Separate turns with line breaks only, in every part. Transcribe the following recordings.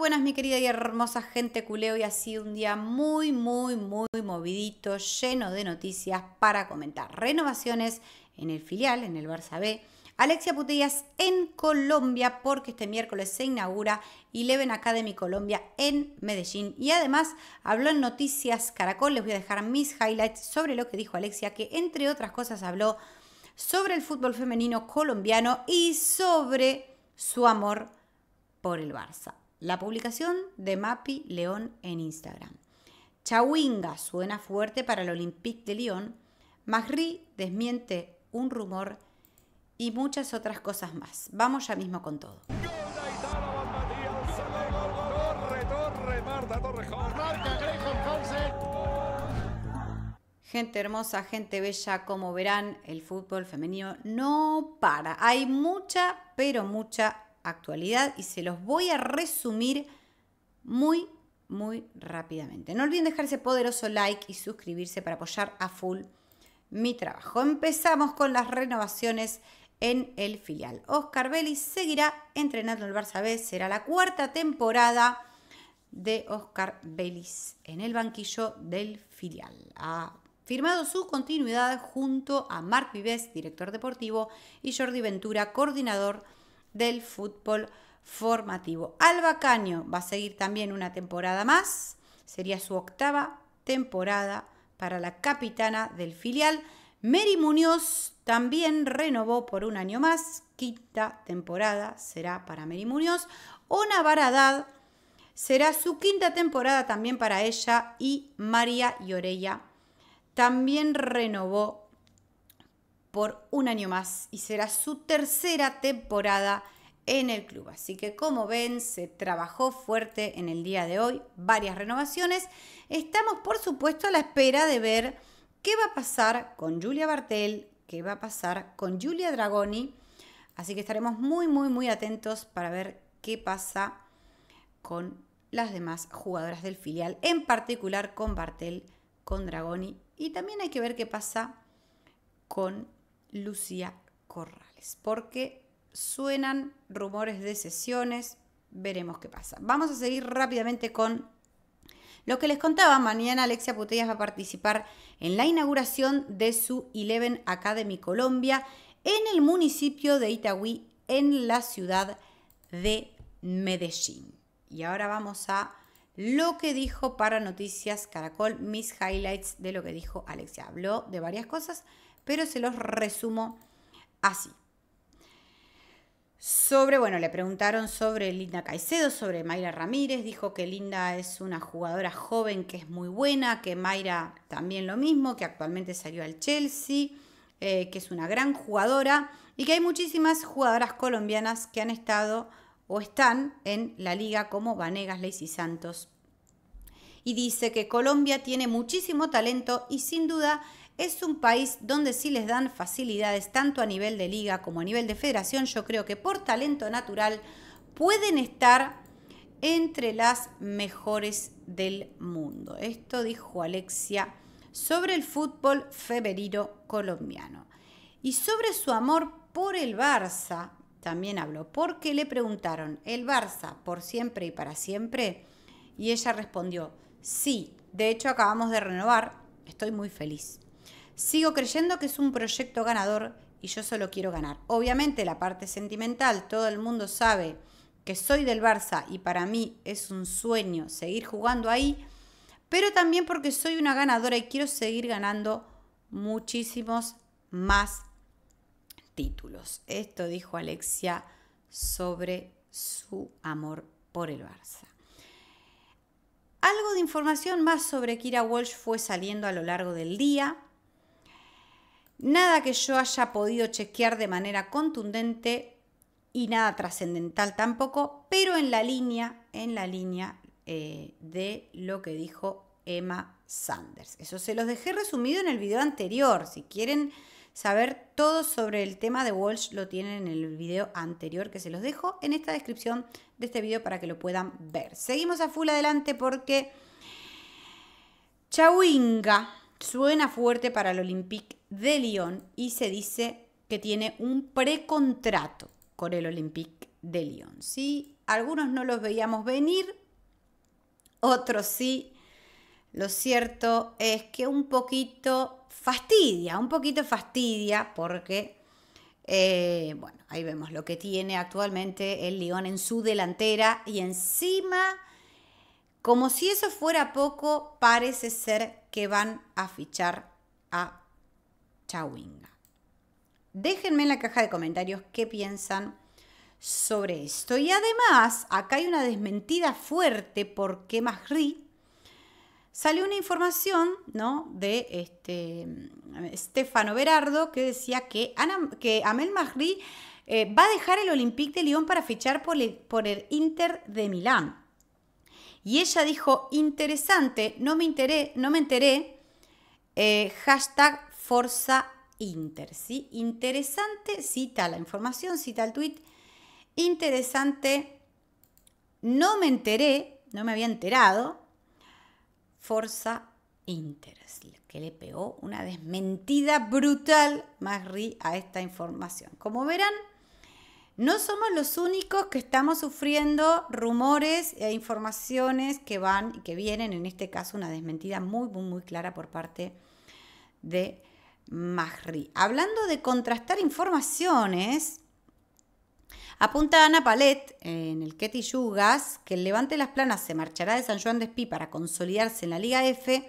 buenas mi querida y hermosa gente culeo y ha sido un día muy, muy, muy movidito, lleno de noticias para comentar. Renovaciones en el filial, en el Barça B. Alexia Putellas en Colombia porque este miércoles se inaugura Eleven Academy Colombia en Medellín. Y además habló en Noticias Caracol, les voy a dejar mis highlights sobre lo que dijo Alexia, que entre otras cosas habló sobre el fútbol femenino colombiano y sobre su amor por el Barça la publicación de Mapi León en Instagram. Chawinga suena fuerte para el Olympique de Lyon. Magri desmiente un rumor y muchas otras cosas más. Vamos ya mismo con todo. Gente hermosa, gente bella, como verán, el fútbol femenino no para. Hay mucha, pero mucha actualidad y se los voy a resumir muy, muy rápidamente. No olviden dejar ese poderoso like y suscribirse para apoyar a full mi trabajo. Empezamos con las renovaciones en el filial. Oscar Vélez seguirá entrenando el Barça B, será la cuarta temporada de Oscar Vélez en el banquillo del filial. Ha firmado su continuidad junto a Marc Vives, director deportivo, y Jordi Ventura, coordinador del fútbol formativo. Alba Caño va a seguir también una temporada más, sería su octava temporada para la capitana del filial. Mary Muñoz también renovó por un año más, quinta temporada será para Mary Muñoz. Ona Baradad será su quinta temporada también para ella y María Llorella también renovó por un año más y será su tercera temporada en el club. Así que como ven, se trabajó fuerte en el día de hoy, varias renovaciones. Estamos por supuesto a la espera de ver qué va a pasar con Julia Bartel, qué va a pasar con Julia Dragoni. Así que estaremos muy, muy, muy atentos para ver qué pasa con las demás jugadoras del filial, en particular con Bartel, con Dragoni. Y también hay que ver qué pasa con Lucía Corrales, porque suenan rumores de sesiones, veremos qué pasa. Vamos a seguir rápidamente con lo que les contaba, mañana Alexia Putellas va a participar en la inauguración de su Eleven Academy Colombia en el municipio de Itagüí, en la ciudad de Medellín. Y ahora vamos a lo que dijo para Noticias Caracol, mis highlights de lo que dijo Alexia. Habló de varias cosas, pero se los resumo así. Sobre, bueno, le preguntaron sobre Linda Caicedo, sobre Mayra Ramírez, dijo que Linda es una jugadora joven que es muy buena, que Mayra también lo mismo, que actualmente salió al Chelsea, eh, que es una gran jugadora y que hay muchísimas jugadoras colombianas que han estado o están en la liga como Vanegas, Leisy Santos. Y dice que Colombia tiene muchísimo talento y sin duda es un país donde sí les dan facilidades tanto a nivel de liga como a nivel de federación. Yo creo que por talento natural pueden estar entre las mejores del mundo. Esto dijo Alexia sobre el fútbol febrero colombiano. Y sobre su amor por el Barça, también habló, porque le preguntaron, ¿el Barça por siempre y para siempre? Y ella respondió, sí, de hecho acabamos de renovar, estoy muy feliz. Sigo creyendo que es un proyecto ganador y yo solo quiero ganar. Obviamente la parte sentimental, todo el mundo sabe que soy del Barça y para mí es un sueño seguir jugando ahí, pero también porque soy una ganadora y quiero seguir ganando muchísimos más títulos. Esto dijo Alexia sobre su amor por el Barça. Algo de información más sobre Kira Walsh fue saliendo a lo largo del día. Nada que yo haya podido chequear de manera contundente y nada trascendental tampoco, pero en la línea, en la línea eh, de lo que dijo Emma Sanders. Eso se los dejé resumido en el video anterior. Si quieren saber todo sobre el tema de Walsh, lo tienen en el video anterior que se los dejo en esta descripción de este video para que lo puedan ver. Seguimos a full adelante porque Chawinga Suena fuerte para el Olympique de Lyon y se dice que tiene un precontrato con el Olympique de Lyon. ¿sí? Algunos no los veíamos venir, otros sí. Lo cierto es que un poquito fastidia, un poquito fastidia porque, eh, bueno, ahí vemos lo que tiene actualmente el Lyon en su delantera y encima, como si eso fuera poco, parece ser que van a fichar a Chawinga. Déjenme en la caja de comentarios qué piensan sobre esto. Y además, acá hay una desmentida fuerte porque Magri salió una información ¿no? de este, Stefano Berardo que decía que, que Amel Magri eh, va a dejar el Olympique de Lyon para fichar por el, por el Inter de Milán. Y ella dijo, interesante, no me enteré, no me enteré, eh, hashtag Forza Inter, ¿sí? Interesante, cita la información, cita el tweet. Interesante, no me enteré, no me había enterado, Forza Inter, que le pegó una desmentida brutal Magri a esta información. Como verán, no somos los únicos que estamos sufriendo rumores e informaciones que van y que vienen, en este caso una desmentida muy, muy, clara por parte de Magri. Hablando de contrastar informaciones, apunta Ana Palet en el Ketty Yugas que el Levante de las Planas se marchará de San Juan de para consolidarse en la Liga F,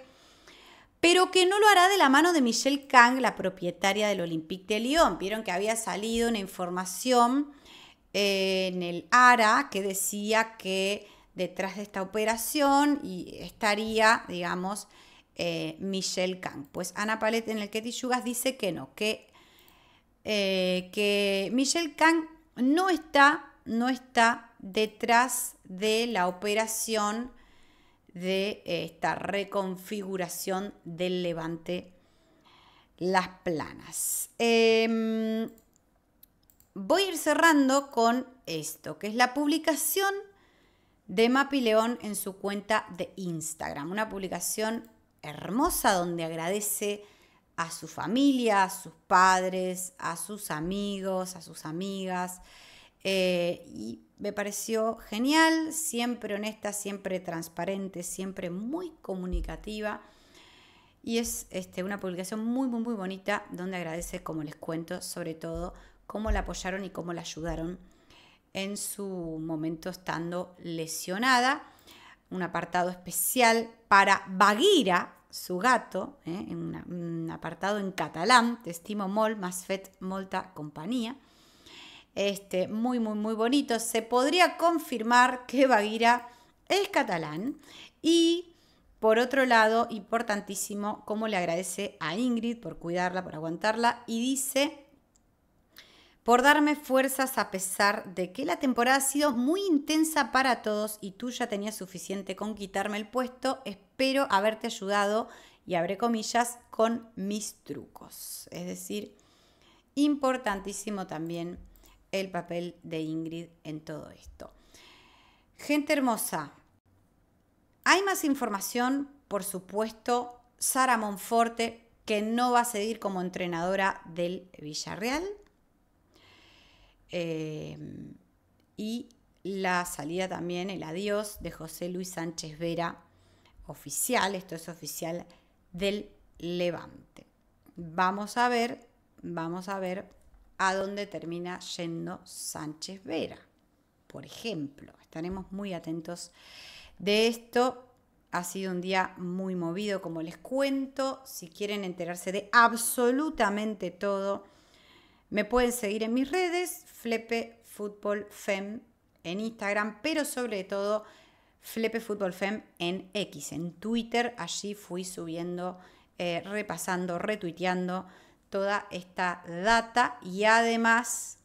pero que no lo hará de la mano de Michelle Kang, la propietaria del Olympique de Lyon. Vieron que había salido una información en el ARA que decía que detrás de esta operación estaría, digamos, eh, Michelle Kang. Pues Ana Palet en el Ketty Yugas dice que no, que, eh, que Michelle Kang no está, no está detrás de la operación de eh, esta reconfiguración del levante las planas. Em, voy a ir cerrando con esto, que es la publicación de Mapi León en su cuenta de Instagram. Una publicación hermosa donde agradece a su familia, a sus padres, a sus amigos, a sus amigas. Eh, y me pareció genial, siempre honesta, siempre transparente, siempre muy comunicativa. Y es este, una publicación muy, muy, muy bonita donde agradece, como les cuento, sobre todo cómo la apoyaron y cómo la ayudaron en su momento estando lesionada. Un apartado especial para Bagheera, su gato, ¿eh? en un apartado en catalán, testimo estimo Mol, más fet, molta compañía. Este, muy, muy, muy bonito. Se podría confirmar que Bagheera es catalán y por otro lado, importantísimo, cómo le agradece a Ingrid por cuidarla, por aguantarla y dice por darme fuerzas a pesar de que la temporada ha sido muy intensa para todos y tú ya tenías suficiente con quitarme el puesto. Espero haberte ayudado y abre comillas con mis trucos. Es decir, importantísimo también el papel de Ingrid en todo esto. Gente hermosa, hay más información, por supuesto, Sara Monforte, que no va a seguir como entrenadora del Villarreal. Em, y la salida también, el adiós de José Luis Sánchez Vera, oficial, esto es oficial, del Levante. Vamos a ver, vamos a ver a dónde termina yendo Sánchez Vera, por ejemplo. Estaremos muy atentos de esto. Ha sido un día muy movido, como les cuento. Si quieren enterarse de absolutamente todo, me pueden seguir en mis redes, Flepe Fútbol Fem en Instagram, pero sobre todo Flepe Fútbol Fem en X, en Twitter. Allí fui subiendo, eh, repasando, retuiteando toda esta data y además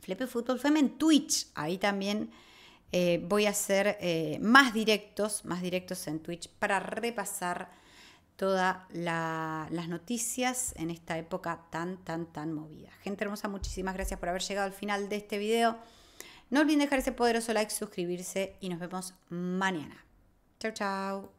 Flepe Fútbol Fem en Twitch. Ahí también eh, voy a hacer eh, más directos, más directos en Twitch para repasar todas las noticias en esta época tan, tan, tan movida. Gente hermosa, muchísimas gracias por haber llegado al final de este video. No olviden dejar ese poderoso like, suscribirse y nos vemos mañana. Chao, chao.